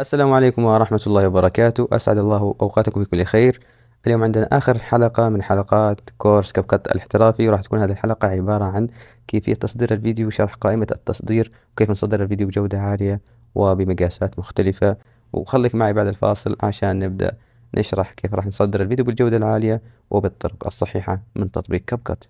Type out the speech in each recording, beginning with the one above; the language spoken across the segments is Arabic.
السلام عليكم ورحمة الله وبركاته أسعد الله أوقاتكم بكل خير اليوم عندنا آخر حلقة من حلقات كورس كاب كات الاحترافي وراح تكون هذه الحلقة عبارة عن كيفية تصدير الفيديو وشرح قائمة التصدير وكيف نصدر الفيديو بجودة عالية وبمقاسات مختلفة وخليك معي بعد الفاصل عشان نبدأ نشرح كيف راح نصدر الفيديو بالجودة العالية وبالطرق الصحيحة من تطبيق كاب كات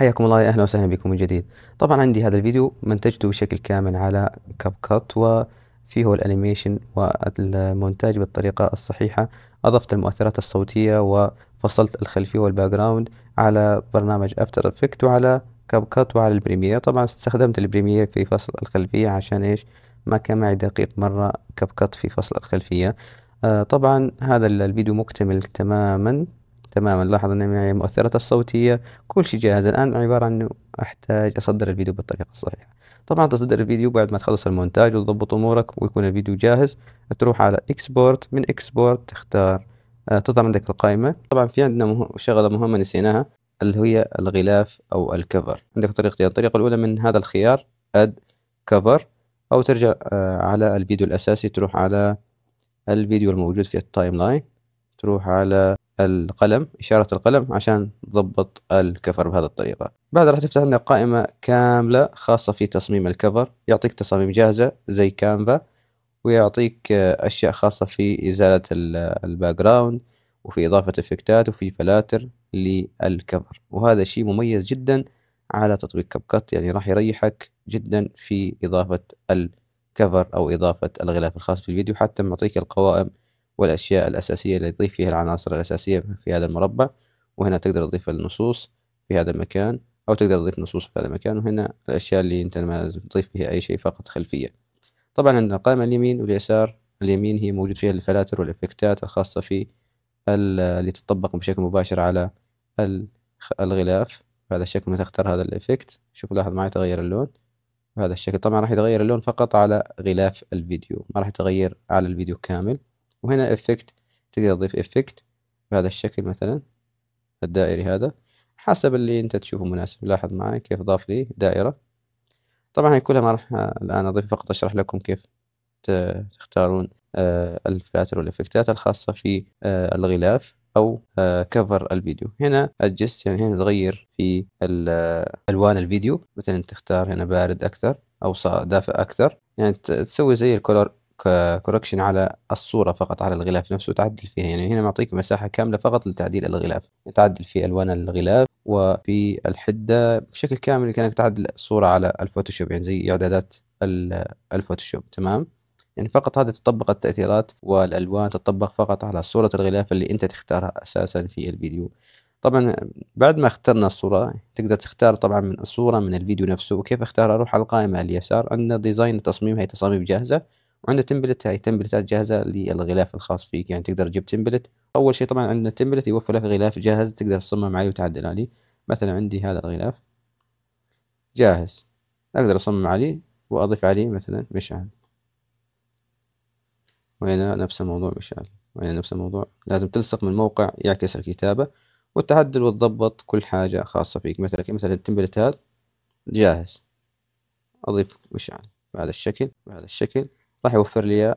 حياكم الله يا اهلا وسهلا بكم من جديد طبعا عندي هذا الفيديو منتجته بشكل كامل على كاب كات وفيه هو الانيميشن والمونتاج بالطريقة الصحيحة اضفت المؤثرات الصوتية وفصلت الخلفية والباك جراوند على برنامج افتر افكت وعلى كاب كات وعلى البريمير طبعا استخدمت البريمير في فصل الخلفية عشان ايش ما كان معي دقيق مرة كاب كات في فصل الخلفية آه، طبعا هذا الفيديو مكتمل تماما تماما لاحظ ان معي مؤثرات الصوتية كل شيء جاهز الان عبارة انه احتاج اصدر الفيديو بالطريقة الصحيحة طبعا تصدر الفيديو بعد ما تخلص المونتاج وتضبط امورك ويكون الفيديو جاهز تروح على اكسبورت من اكسبورت تختار آه، تظهر عندك القائمة طبعا في عندنا مه... شغلة مهمة نسيناها اللي هي الغلاف أو الكفر عندك طريقتين الطريقة الأولى من هذا الخيار أد كفر أو ترجع آه، على الفيديو الأساسي تروح على الفيديو الموجود في التايم لاين تروح على القلم إشارة القلم عشان تضبط الكفر بهذه الطريقة بعدها راح تفتح لنا قائمة كاملة خاصة في تصميم الكفر يعطيك تصاميم جاهزة زي كانفا ويعطيك أشياء خاصة في إزالة الباك جراوند وفي إضافة إفكتات وفي فلاتر للكفر وهذا شيء مميز جدا على تطبيق كاب كات يعني راح يريحك جدا في إضافة الكفر أو إضافة الغلاف الخاص في الفيديو حتى معطيك القوائم والأشياء الأساسية اللي تضيف فيها العناصر الأساسية في هذا المربع وهنا تقدر تضيف النصوص في هذا المكان أو تقدر تضيف نصوص في هذا المكان وهنا الأشياء اللي أنت ما لازم تضيف فيها أي شيء فقط خلفية طبعا عندنا قائمة اليمين واليسار اليمين هي موجود فيها الفلاتر والإفكتات الخاصة في اللي تطبق بشكل مباشر على الغلاف بهذا الشكل متى تختار هذا الإفكت شوف لاحظ معي تغير اللون بهذا الشكل طبعا راح يتغير اللون فقط على غلاف الفيديو ما راح يتغير على الفيديو كامل وهنا افكت تقدر تضيف افكت بهذا الشكل مثلا الدائري هذا حسب اللي انت تشوفه مناسب لاحظ معي كيف ضاف لي دائرة طبعا هي كلها ما راح آه، الان اضيف فقط اشرح لكم كيف تختارون آه، الفلاتر والافكتات الخاصة في آه، الغلاف او كفر الفيديو هنا ادجست يعني هنا تغير في الوان الفيديو مثلا تختار هنا بارد اكثر او دافئ اكثر يعني تسوي زي الكولر كوركشن على الصورة فقط على الغلاف نفسه وتعدل فيها يعني هنا معطيك مساحة كاملة فقط لتعديل الغلاف تعدل في ألوان الغلاف وفي الحدة بشكل كامل كأنك تعدل صورة على الفوتوشوب يعني زي إعدادات الفوتوشوب تمام يعني فقط هذه تطبق التأثيرات والألوان تطبق فقط على صورة الغلاف اللي أنت تختارها أساسا في الفيديو طبعا بعد ما اخترنا الصورة تقدر تختار طبعا من الصورة من الفيديو نفسه وكيف اختار اروح على القائمة اليسار عندنا ديزاين التصميم هي تصاميم جاهزة وعندنا تمبلت هاي تمبلتات جاهزه للغلاف الخاص فيك يعني تقدر تجيب تمبلت اول شيء طبعا عندنا تمبلت يوفر لك غلاف جاهز تقدر تصمم عليه وتعدل عليه مثلا عندي هذا الغلاف جاهز اقدر اصمم عليه واضيف عليه مثلا مشعل وهنا نفس الموضوع مشعل وهنا نفس الموضوع لازم تلصق من موقع يعكس الكتابة وتعدل وتضبط كل حاجة خاصة فيك مثلا مثلا التمبلت هذا جاهز أضيف مشعل بهذا الشكل بهذا الشكل راح يوفر لي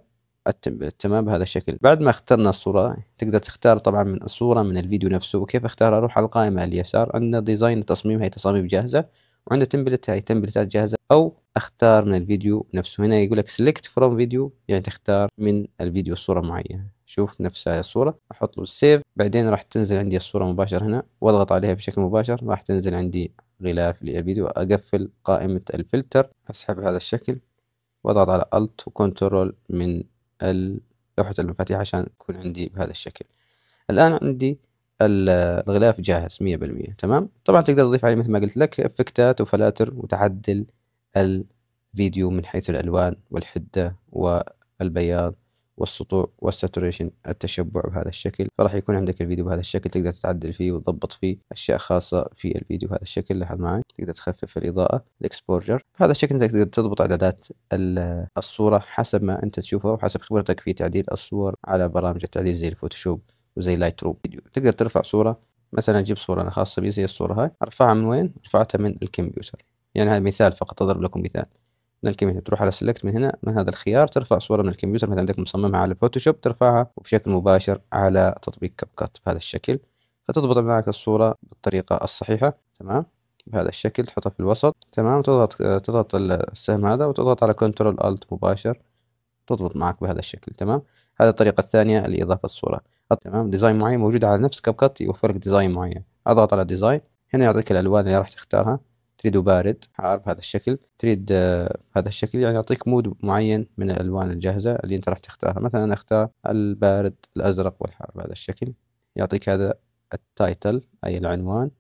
التمبلت تمام بهذا الشكل بعد ما اخترنا الصورة تقدر تختار طبعا من الصورة من الفيديو نفسه وكيف اختار اروح على القائمة اليسار عندنا ديزاين التصميم هي تصاميم جاهزة وعندنا تمبلت هي تمبلتات جاهزة او اختار من الفيديو نفسه هنا يقول لك سيلكت فروم فيديو يعني تختار من الفيديو صورة معينة شوف نفس هذه الصورة احط له سيف بعدين راح تنزل عندي الصورة مباشرة هنا واضغط عليها بشكل مباشر راح تنزل عندي غلاف للفيديو اقفل قائمة الفلتر اسحب هذا الشكل واضغط على Alt وكنترول من لوحة المفاتيح عشان يكون عندي بهذا الشكل الآن عندي الغلاف جاهز 100% تمام طبعا تقدر تضيف عليه مثل ما قلت لك افكتات وفلاتر وتعدل الفيديو من حيث الألوان والحدة والبياض والسطوع والساتوريشن التشبع بهذا الشكل فراح يكون عندك الفيديو بهذا الشكل تقدر تتعدل فيه وتضبط فيه اشياء خاصه في الفيديو بهذا الشكل لاحظ معي تقدر تخفف الاضاءه الاكسبوجر بهذا الشكل انت تقدر تضبط اعدادات الصوره حسب ما انت تشوفها وحسب خبرتك في تعديل الصور على برامج التعديل زي الفوتوشوب وزي لايت روم تقدر ترفع صوره مثلا اجيب صوره انا خاصه بي زي الصوره هاي ارفعها من وين؟ رفعتها من الكمبيوتر يعني هذا مثال فقط اضرب لكم مثال من الكمبيوتر تروح على سيلكت من هنا من هذا الخيار ترفع صورة من الكمبيوتر مثلا عندك مصممها على الفوتوشوب ترفعها وبشكل مباشر على تطبيق كاب كات بهذا الشكل فتضبط معك الصورة بالطريقة الصحيحة تمام بهذا الشكل تحطها في الوسط تمام تضغط تضغط السهم هذا وتضغط على كنترول الت مباشر تضبط معك بهذا الشكل تمام هذا الطريقة الثانية لإضافة الصورة تمام ديزاين معين موجود على نفس كاب كات يوفر لك ديزاين معين اضغط على ديزاين هنا يعطيك الألوان اللي راح تختارها تريده بارد حار بهذا الشكل تريد آه، هذا الشكل يعني يعطيك مود معين من الألوان الجاهزة اللي أنت راح تختارها مثلا أنا أختار البارد الأزرق والحار بهذا الشكل يعطيك هذا التايتل أي العنوان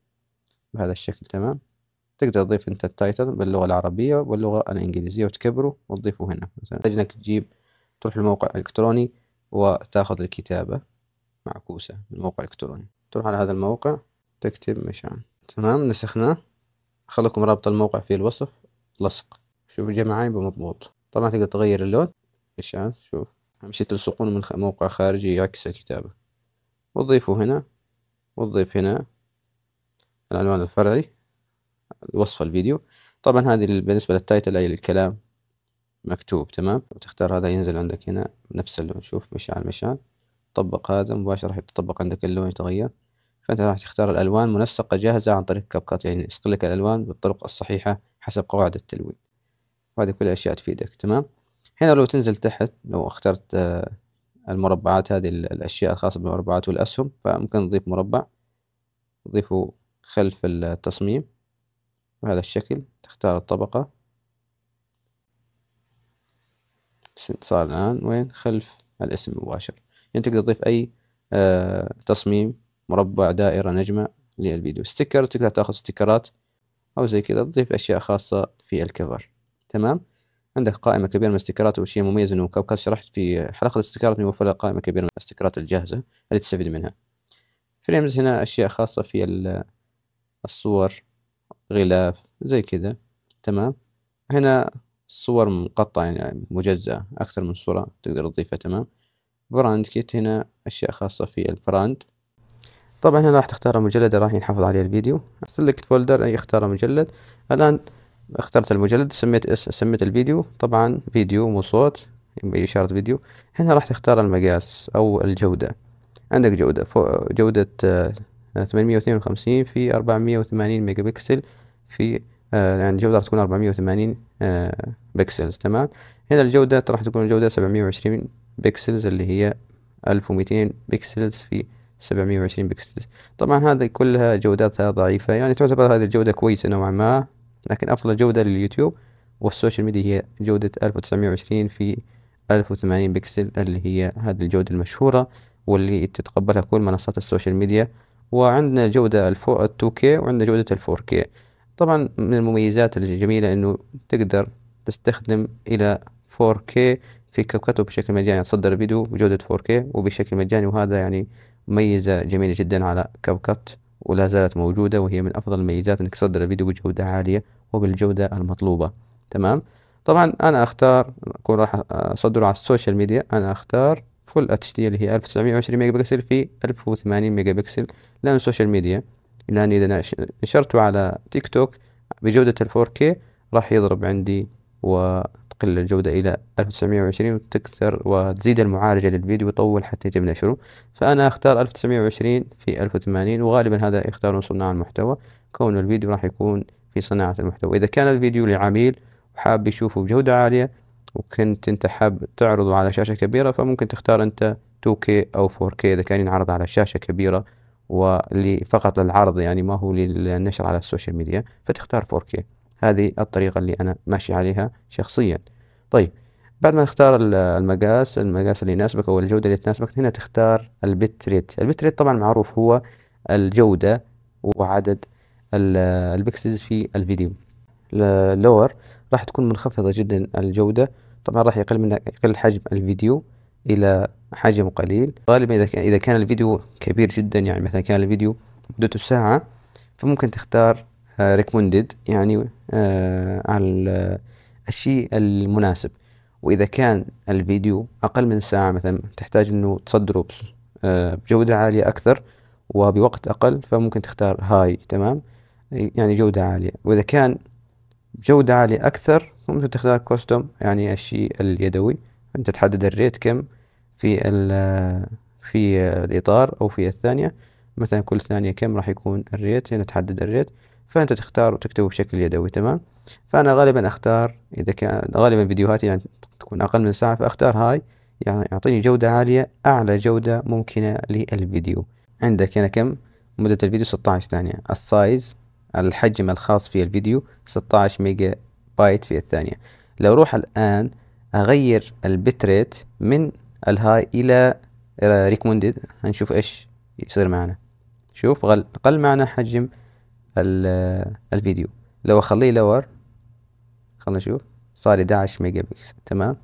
بهذا الشكل تمام تقدر تضيف أنت التايتل باللغة العربية واللغة الإنجليزية وتكبره وتضيفه هنا مثلا تحتاج إنك تجيب تروح الموقع الإلكتروني وتاخذ الكتابة معكوسة من موقع إلكتروني تروح على هذا الموقع تكتب مشان تمام نسخناه خليكم رابط الموقع في الوصف لصق شوفوا جه معاي بمضبوط طبعا تقدر تغير اللون عشان شوف أهم شي تلصقونه من موقع خارجي يعكس الكتابة وتضيفوا هنا وتضيف هنا العنوان الفرعي وصف الفيديو طبعا هذه بالنسبة للتايتل أي الكلام مكتوب تمام وتختار هذا ينزل عندك هنا نفس اللون شوف مشعل مشعل طبق هذا مباشرة راح يتطبق عندك اللون يتغير فأنت راح تختار الألوان منسقة جاهزة عن طريق كاب كات يعني يسقلك لك الألوان بالطرق الصحيحة حسب قواعد التلوين وهذه كل الأشياء تفيدك تمام هنا لو تنزل تحت لو اخترت آه، المربعات هذه الأشياء الخاصة بالمربعات والأسهم فممكن تضيف مربع تضيفه خلف التصميم بهذا الشكل تختار الطبقة صار الآن وين خلف الاسم مباشر يعني تقدر تضيف أي آه، تصميم مربع دائرة نجمة للفيديو ستيكر تقدر تاخذ ستيكرات أو زي كذا تضيف أشياء خاصة في الكفر تمام عندك قائمة كبيرة من الستيكرات والشيء مميز انه كوكب شرحت في حلقة الستيكرات موفرة قائمة كبيرة من الستيكرات الجاهزة اللي تستفيد منها فريمز هنا أشياء خاصة في الصور غلاف زي كذا تمام هنا صور مقطعة يعني مجزأة أكثر من صورة تقدر تضيفها تمام براند كيت هنا أشياء خاصة في البراند طبعا هنا راح تختار المجلد راح ينحفظ عليه الفيديو سلكت فولدر اي اختار مجلد الان اخترت المجلد سميت اس سميت الفيديو طبعا فيديو مو صوت اشارة فيديو هنا راح تختار المقاس او الجودة عندك جودة جودة آه، ثمانمية وخمسين في أربعمية وثمانين ميجا بكسل في آه، يعني الجودة راح تكون أربعمية وثمانين آه، بكسلز تمام هنا الجودة راح تكون الجودة سبعمية وعشرين بكسلز اللي هي ألف وميتين بكسلز في 720 بكسل طبعا هذا كلها جوداتها ضعيفة يعني تعتبر هذه الجودة كويسة نوعا ما لكن أفضل جودة لليوتيوب والسوشيال ميديا هي جودة 1920 في 1080 بكسل اللي هي هذه الجودة المشهورة واللي تتقبلها كل منصات السوشيال ميديا وعندنا جودة ال 2K وعندنا جودة ال 4K طبعا من المميزات الجميلة انه تقدر تستخدم الى 4K في كوكتو بشكل مجاني تصدر فيديو بجودة 4K وبشكل مجاني وهذا يعني ميزة جميلة جدا على كاب كات ولا زالت موجودة وهي من أفضل الميزات أنك تصدر الفيديو بجودة عالية وبالجودة المطلوبة تمام طبعا أنا أختار أكون راح أصدره على السوشيال ميديا أنا أختار فول اتش دي اللي هي 1920 ميجا بكسل في 1080 ميجا بكسل لأن السوشيال ميديا لأن إذا نشرته على تيك توك بجودة الفور كي راح يضرب عندي و تقل الجودة إلى 1920 وتكثر وتزيد المعالجة للفيديو ويطول حتى يتم نشره فأنا أختار 1920 في 1080 وغالبا هذا يختارون صناع المحتوى كون الفيديو راح يكون في صناعة المحتوى إذا كان الفيديو لعميل وحاب يشوفه بجودة عالية وكنت أنت حاب تعرضه على شاشة كبيرة فممكن تختار أنت 2K أو 4K إذا كان ينعرض على شاشة كبيرة فقط للعرض يعني ما هو للنشر على السوشيال ميديا فتختار 4K هذه الطريقة اللي أنا ماشي عليها شخصيا طيب بعد ما تختار المقاس المقاس اللي يناسبك او الجوده اللي تناسبك هنا تختار البت ريت البت ريت طبعا معروف هو الجوده وعدد البكسلز في الفيديو اللور راح تكون منخفضه جدا الجوده طبعا راح يقل من يقل حجم الفيديو الى حجم قليل غالبا اذا اذا كان الفيديو كبير جدا يعني مثلا كان الفيديو مدته ساعه فممكن تختار ريكومندد آه، يعني آه، على الشيء المناسب واذا كان الفيديو اقل من ساعه مثلا تحتاج انه تصدره آه، بجوده عاليه اكثر وبوقت اقل فممكن تختار هاي تمام يعني جوده عاليه واذا كان بجوده عاليه اكثر ممكن تختار كوستوم يعني الشيء اليدوي انت تحدد الريت كم في في الاطار او في الثانيه مثلا كل ثانيه كم راح يكون الريت هنا يعني تحدد الريت فانت تختار وتكتبه بشكل يدوي تمام فأنا غالبا أختار إذا كان غالبا فيديوهاتي يعني تكون أقل من ساعة فأختار هاي يعني يعطيني جودة عالية أعلى جودة ممكنة للفيديو عندك هنا كم مدة الفيديو 16 ثانية السايز الحجم الخاص في الفيديو 16 ميجا بايت في الثانية لو روح الآن أغير البتريت من الهاي إلى ريكومندد آه، هنشوف إيش يصير معنا شوف قل معنا حجم آه، الفيديو لو اخليه لور خلنا نشوف صار 11 ميجا بكسل تمام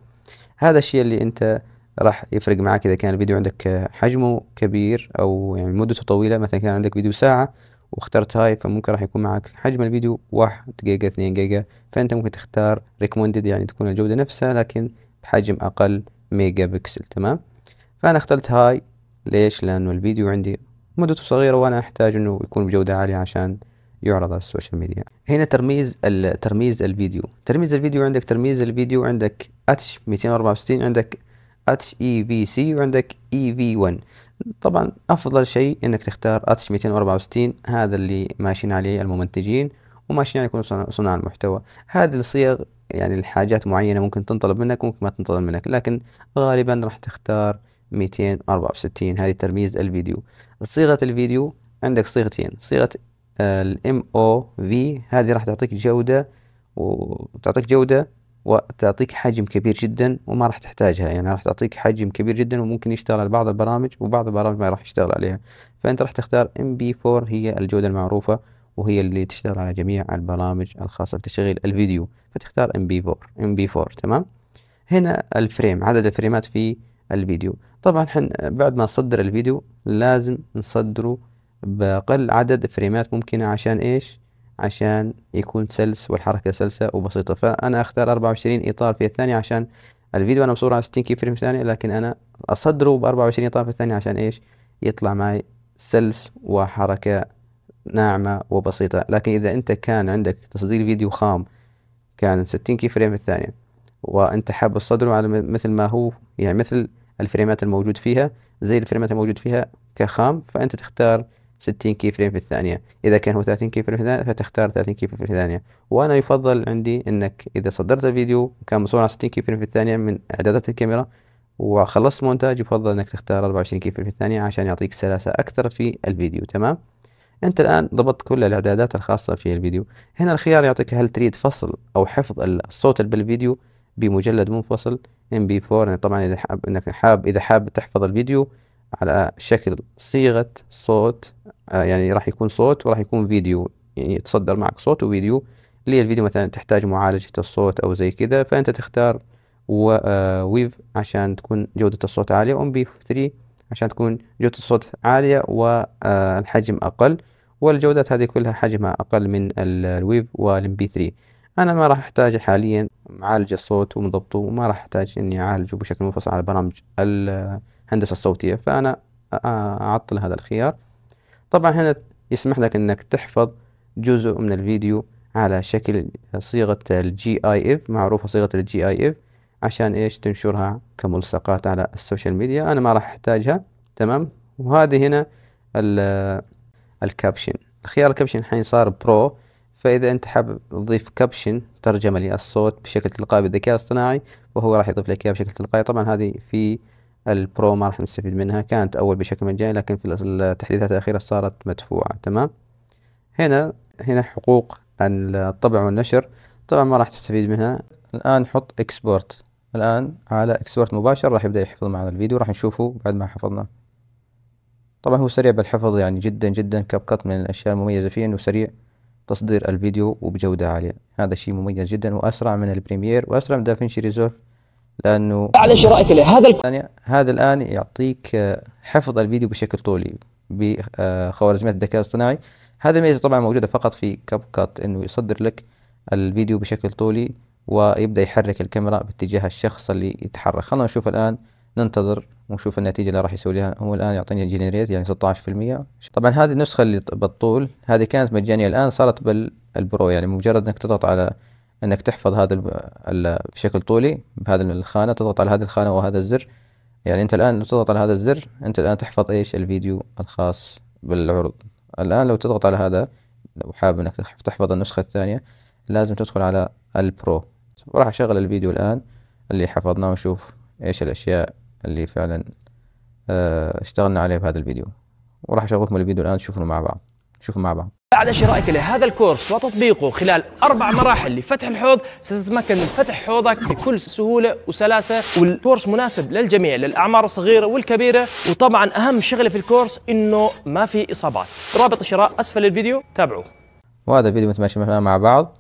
هذا الشيء اللي انت راح يفرق معك اذا كان الفيديو عندك حجمه كبير او يعني مدته طويله مثلا كان عندك فيديو ساعه واخترت هاي فممكن راح يكون معك حجم الفيديو واحد جيجا اثنين جيجا فانت ممكن تختار ريكومندد يعني تكون الجوده نفسها لكن بحجم اقل ميجا بكسل تمام فانا اخترت هاي ليش لانه الفيديو عندي مدته صغيره وانا احتاج انه يكون بجوده عاليه عشان يعرض على السوشيال ميديا هنا ترميز ترميز الفيديو ترميز الفيديو عندك ترميز الفيديو عندك اتش 264 عندك اتش اي في سي وعندك اي في 1 طبعا افضل شيء انك تختار اتش 264 هذا اللي ماشيين عليه الممنتجين وماشيين عليه صناع المحتوى هذه الصيغ يعني الحاجات معينة ممكن تنطلب منك وممكن ما تنطلب منك لكن غالبا راح تختار 264 هذه ترميز الفيديو صيغة الفيديو عندك صيغتين صيغة الام او في هذه راح تعطيك جودة وتعطيك جودة وتعطيك حجم كبير جدا وما راح تحتاجها يعني راح تعطيك حجم كبير جدا وممكن يشتغل على بعض البرامج وبعض البرامج ما راح يشتغل عليها فانت راح تختار ام بي 4 هي الجودة المعروفة وهي اللي تشتغل على جميع البرامج الخاصة بتشغيل الفيديو فتختار ام بي 4 ام بي 4 تمام هنا الفريم عدد الفريمات في الفيديو طبعا بعد ما نصدر الفيديو لازم نصدره بأقل عدد فريمات ممكنة عشان إيش عشان يكون سلس والحركة سلسة وبسيطة فأنا أختار أربعة وعشرين إطار في الثانية عشان الفيديو أنا مصوره على ستين كي فريم ثانية لكن أنا أصدره بأربعة وعشرين إطار في الثانية عشان إيش يطلع معي سلس وحركة ناعمة وبسيطة لكن إذا أنت كان عندك تصدير فيديو خام كان ستين كي فريم في الثانية وأنت حاب تصدره على مثل ما هو يعني مثل الفريمات الموجود فيها زي الفريمات الموجود فيها كخام فأنت تختار 60 كي فريم في الثانية إذا كان هو 30 كي فريم في الثانية فتختار 30 كي فريم في الثانية وأنا يفضل عندي أنك إذا صدرت الفيديو كان مصور على 60 كي فريم في الثانية من إعدادات الكاميرا وخلصت مونتاج يفضل أنك تختار 24 كي فريم في الثانية عشان يعطيك سلاسة أكثر في الفيديو تمام أنت الآن ضبطت كل الإعدادات الخاصة في الفيديو هنا الخيار يعطيك هل تريد فصل أو حفظ الصوت بالفيديو بمجلد منفصل ام بي 4 يعني طبعا اذا حاب انك حاب اذا حاب تحفظ الفيديو على شكل صيغة صوت آه، يعني راح يكون صوت وراح يكون فيديو يعني يتصدر معك صوت وفيديو اللي الفيديو مثلا تحتاج معالجة الصوت أو زي كذا فأنت تختار آه، ويف عشان تكون جودة الصوت عالية وام بي 3 عشان تكون جودة الصوت عالية والحجم آه، أقل والجودات هذه كلها حجمها أقل من الويف والام بي 3 أنا ما راح أحتاج حاليا معالج الصوت ومضبطه وما راح أحتاج إني أعالجه بشكل منفصل على برامج الهندسة الصوتية فأنا أعطل هذا الخيار طبعا هنا يسمح لك أنك تحفظ جزء من الفيديو على شكل صيغة الجي اي اف معروفة صيغة الجي اي اف عشان ايش تنشرها كملصقات على السوشيال ميديا انا ما راح احتاجها تمام وهذه هنا الكابشن خيار الكابشن الحين صار برو فاذا انت حاب تضيف كابشن ترجمة للصوت بشكل تلقائي بالذكاء الاصطناعي وهو راح يضيف لك اياه بشكل تلقائي طبعا هذه في البرو ما راح نستفيد منها كانت أول بشكل مجاني لكن في التحديثات الأخيرة صارت مدفوعة تمام هنا هنا حقوق الطبع والنشر طبعا ما راح تستفيد منها الآن حط اكسبورت الآن على اكسبورت مباشر راح يبدأ يحفظ معنا الفيديو راح نشوفه بعد ما حفظناه طبعا هو سريع بالحفظ يعني جدا جدا كاب من الأشياء المميزة فيه إنه سريع تصدير الفيديو وبجودة عالية هذا شيء مميز جدا وأسرع من البريمير وأسرع من دافنشي ريزولف لانه معلش رايك له هذا الك... هذا الان يعطيك آه، حفظ الفيديو بشكل طولي بخوارزميات آه، الذكاء الاصطناعي هذه الميزه طبعا موجوده فقط في كاب كات انه يصدر لك الفيديو بشكل طولي ويبدا يحرك الكاميرا باتجاه الشخص اللي يتحرك خلينا نشوف الان ننتظر ونشوف النتيجة اللي راح يسوي لها هو الآن يعطيني جنريت يعني 16% طبعا هذه النسخة اللي بالطول هذه كانت مجانية الآن صارت بالبرو يعني مجرد أنك تضغط على انك تحفظ هذا بشكل طولي بهذه الخانه تضغط على هذه الخانه وهذا الزر يعني انت الان لو تضغط على هذا الزر انت الان تحفظ ايش الفيديو الخاص بالعرض الان لو تضغط على هذا لو حابب انك تحفظ النسخه الثانيه لازم تدخل على البرو راح اشغل الفيديو الان اللي حفظناه ونشوف ايش الاشياء اللي فعلا آه، اشتغلنا عليه بهذا الفيديو وراح اشغلكم الفيديو الان تشوفونه مع بعض نشوفه مع بعض بعد شرائك لهذا الكورس وتطبيقه خلال أربع مراحل لفتح الحوض ستتمكن من فتح حوضك بكل سهولة وسلاسة والكورس مناسب للجميع للأعمار الصغيرة والكبيرة وطبعا أهم شغلة في الكورس إنه ما في إصابات رابط الشراء أسفل الفيديو تابعوه وهذا فيديو مثل ما شفناه مع بعض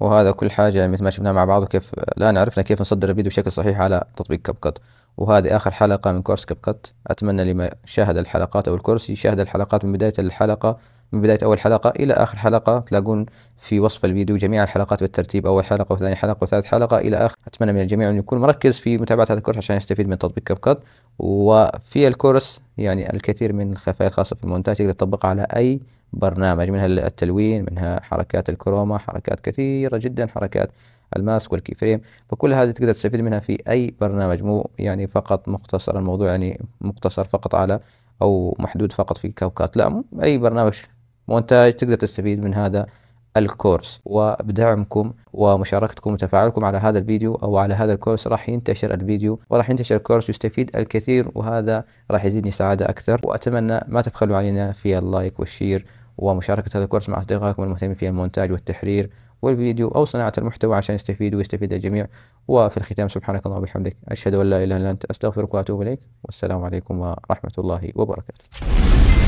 وهذا كل حاجة يعني مثل ما شفناه مع بعض وكيف الآن عرفنا كيف نصدر الفيديو بشكل صحيح على تطبيق كاب كات وهذه آخر حلقة من كورس كاب كات أتمنى لما شاهد الحلقات أو الكورس يشاهد الحلقات من بداية الحلقة من بداية أول حلقة إلى آخر حلقة تلاقون في وصف الفيديو جميع الحلقات بالترتيب أول حلقة وثاني حلقة وثالث حلقة إلى آخر أتمنى من الجميع أن يكون مركز في متابعة هذا الكورس عشان يستفيد من تطبيق كاب كات وفي الكورس يعني الكثير من الخفايا الخاصة في المونتاج تقدر تطبقها على أي برنامج منها التلوين منها حركات الكروما حركات كثيرة جدا حركات الماسك والكي فريم فكل هذه تقدر تستفيد منها في أي برنامج مو يعني فقط مختصر الموضوع يعني مقتصر فقط على أو محدود فقط في كوكات لا أي برنامج وانتاج تقدر تستفيد من هذا الكورس وبدعمكم ومشاركتكم وتفاعلكم على هذا الفيديو او على هذا الكورس راح ينتشر الفيديو وراح ينتشر الكورس ويستفيد الكثير وهذا راح يزيدني سعاده اكثر واتمنى ما تبخلوا علينا في اللايك والشير ومشاركه هذا الكورس مع اصدقائكم المهتمين في المونتاج والتحرير والفيديو او صناعه المحتوى عشان يستفيد ويستفيد الجميع وفي الختام سبحانك اللهم وبحمدك اشهد ان لا اله الا انت استغفرك واتوب اليك والسلام عليكم ورحمه الله وبركاته